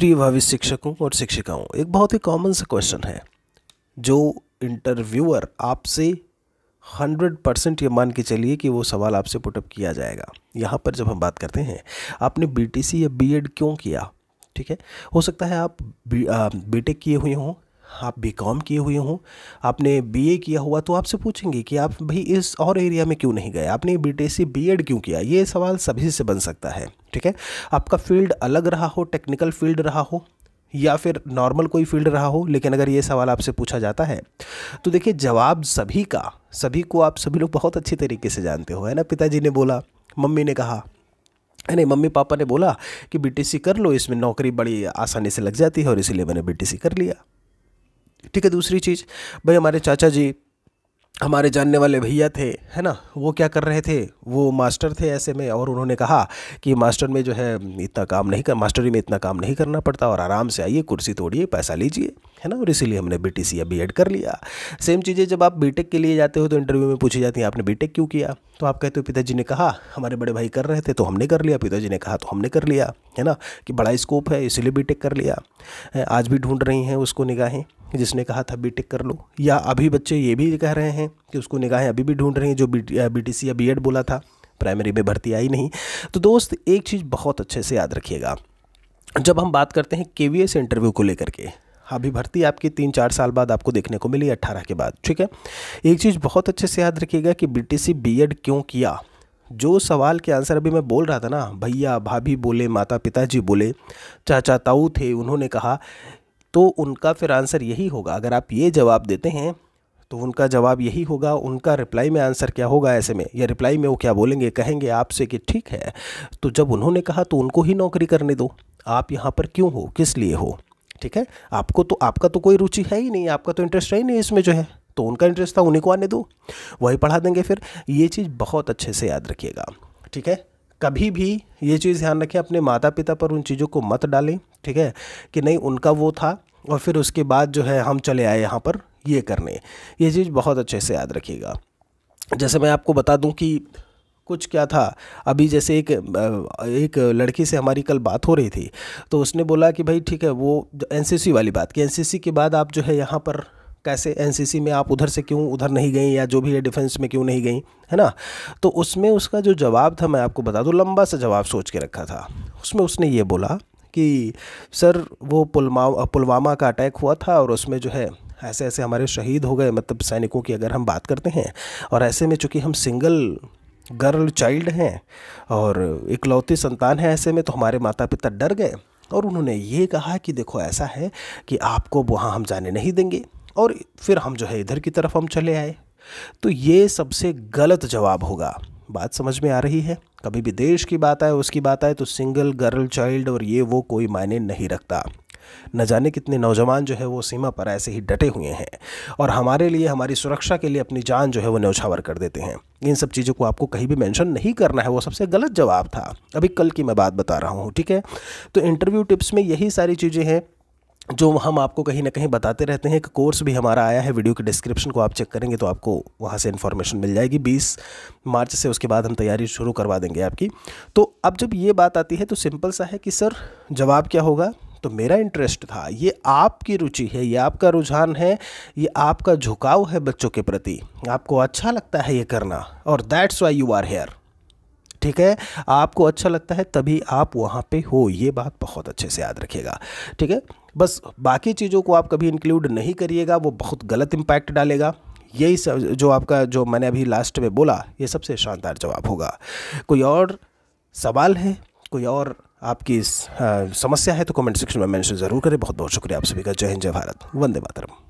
प्रिय भावी शिक्षकों और शिक्षिकाओं एक बहुत ही कॉमन सा क्वेश्चन है जो इंटरव्यूअर आपसे हंड्रेड परसेंट ये मान के चलिए कि वो सवाल आपसे पुटअप किया जाएगा यहाँ पर जब हम बात करते हैं आपने बीटीसी या बीएड क्यों किया ठीक है हो सकता है आप बी बीटेक किए हुए हों आप बी कॉम किए हुए हों आपने बी ए किया हुआ तो आपसे पूछेंगे कि आप भाई इस और एरिया में क्यों नहीं गए आपने B T C B Ed क्यों किया ये सवाल सभी से बन सकता है ठीक है आपका फील्ड अलग रहा हो टेक्निकल फील्ड रहा हो या फिर नॉर्मल कोई फील्ड रहा हो लेकिन अगर ये सवाल आपसे पूछा जाता है तो देखिए जवाब सभी का सभी को आप सभी लोग बहुत अच्छे तरीके से जानते हो है ना पिताजी ने बोला मम्मी ने कहा है नहीं मम्मी पापा ने बोला कि बीटीसी e कर लो इसमें नौकरी बड़ी आसानी से लग जाती है और इसीलिए मैंने बीटीसी e कर लिया ठीक है दूसरी चीज़ भाई हमारे चाचा जी हमारे जानने वाले भैया थे है ना वो क्या कर रहे थे वो मास्टर थे ऐसे में और उन्होंने कहा कि मास्टर में जो है इतना काम नहीं कर मास्टरी में इतना काम नहीं करना पड़ता और आराम से आइए कुर्सी तोड़िए पैसा लीजिए है ना और इसीलिए हमने बी टी सी या बी एड कर लिया सेम चीज़ें जब आप बी के लिए जाते हो तो इंटरव्यू में पूछी जाती हैं आपने बी क्यों किया तो आप कहते हो पिताजी ने कहा हमारे बड़े भाई कर रहे थे तो हमने कर लिया पिताजी ने कहा तो हमने कर लिया है ना कि बड़ा स्कोप है इसीलिए बी कर लिया आज भी ढूंढ रही हैं उसको निगाहें जिसने कहा था बीटेक कर लो या अभी बच्चे ये भी कह रहे हैं कि उसको निगाहें अभी भी ढूंढ रही हैं जो बी सी या एड बोला था प्राइमरी में भर्ती आई नहीं तो दोस्त एक चीज़ बहुत अच्छे से याद रखिएगा जब हम बात करते हैं के इंटरव्यू को लेकर के अभी भर्ती आपकी तीन चार साल बाद आपको देखने को मिली अट्ठारह के बाद ठीक है एक चीज़ बहुत अच्छे से याद रखिएगा कि बी एड क्यों किया जो सवाल के आंसर अभी मैं बोल रहा था ना भैया भाभी बोले माता पिताजी बोले चाचा ताऊ थे उन्होंने कहा तो उनका फिर आंसर यही होगा अगर आप ये जवाब देते हैं तो उनका जवाब यही होगा उनका रिप्लाई में आंसर क्या होगा ऐसे में या रिप्लाई में वो क्या बोलेंगे कहेंगे आपसे कि ठीक है तो जब उन्होंने कहा तो उनको ही नौकरी करने दो आप यहाँ पर क्यों हो किस लिए हो ठीक है आपको तो आपका तो कोई रुचि है ही नहीं आपका तो इंटरेस्ट है ही नहीं इसमें जो है तो उनका इंटरेस्ट था उन्हीं को आने दो वही पढ़ा देंगे फिर ये चीज़ बहुत अच्छे से याद रखिएगा ठीक है कभी भी ये चीज़ ध्यान रखें अपने माता पिता पर उन चीज़ों को मत डालें ठीक है कि नहीं उनका वो था और फिर उसके बाद जो है हम चले आए यहाँ पर ये करने ये चीज़ बहुत अच्छे से याद रखिएगा जैसे मैं आपको बता दूं कि कुछ क्या था अभी जैसे एक एक लड़की से हमारी कल बात हो रही थी तो उसने बोला कि भाई ठीक है वो एनसीसी वाली बात कि एनसीसी के बाद आप जो है यहाँ पर कैसे एनसीसी में आप उधर से क्यों उधर नहीं गई या जो भी है डिफेंस में क्यों नहीं गई है ना तो उसमें उसका जो जवाब था मैं आपको बता दूँ लंबा सा जवाब सोच के रखा था उसमें उसने ये बोला कि सर वो पुलवा पुलवामा का अटैक हुआ था और उसमें जो है ऐसे ऐसे हमारे शहीद हो गए मतलब सैनिकों की अगर हम बात करते हैं और ऐसे में चूँकि हम सिंगल गर्ल चाइल्ड हैं और इकलौती संतान है ऐसे में तो हमारे माता पिता डर गए और उन्होंने ये कहा कि देखो ऐसा है कि आपको वहाँ हम जाने नहीं देंगे और फिर हम जो है इधर की तरफ हम चले आए तो ये सबसे गलत जवाब होगा बात समझ में आ रही है कभी भी देश की बात आए उसकी बात आए तो सिंगल गर्ल चाइल्ड और ये वो कोई मायने नहीं रखता न जाने कितने नौजवान जो है वो सीमा पर ऐसे ही डटे हुए हैं और हमारे लिए हमारी सुरक्षा के लिए अपनी जान जो है वो न्यौछावर कर देते हैं इन सब चीज़ों को आपको कहीं भी मेंशन नहीं करना है वो सबसे गलत जवाब था अभी कल की मैं बात बता रहा हूँ ठीक है तो इंटरव्यू टिप्स में यही सारी चीज़ें हैं जो हम आपको कहीं ना कहीं बताते रहते हैं एक कोर्स भी हमारा आया है वीडियो के डिस्क्रिप्शन को आप चेक करेंगे तो आपको वहाँ से इन्फॉर्मेशन मिल जाएगी 20 मार्च से उसके बाद हम तैयारी शुरू करवा देंगे आपकी तो अब जब ये बात आती है तो सिंपल सा है कि सर जवाब क्या होगा तो मेरा इंटरेस्ट था ये आपकी रुचि है ये आपका रुझान है ये आपका झुकाव है बच्चों के प्रति आपको अच्छा लगता है ये करना और that's why you are here ठीक है आपको अच्छा लगता है तभी आप वहाँ पे हो ये बात बहुत अच्छे से याद रखिएगा ठीक है बस बाकी चीज़ों को आप कभी इंक्लूड नहीं करिएगा वो बहुत गलत इम्पैक्ट डालेगा यही सब जो आपका जो मैंने अभी लास्ट में बोला ये सबसे शानदार जवाब होगा कोई और सवाल है कोई और आपकी समस्या है तो कमेंट सेक्शन में मेंशन ज़रूर करें बहुत बहुत शुक्रिया आप सभी का जय हिंद जय भारत वंदे मातरम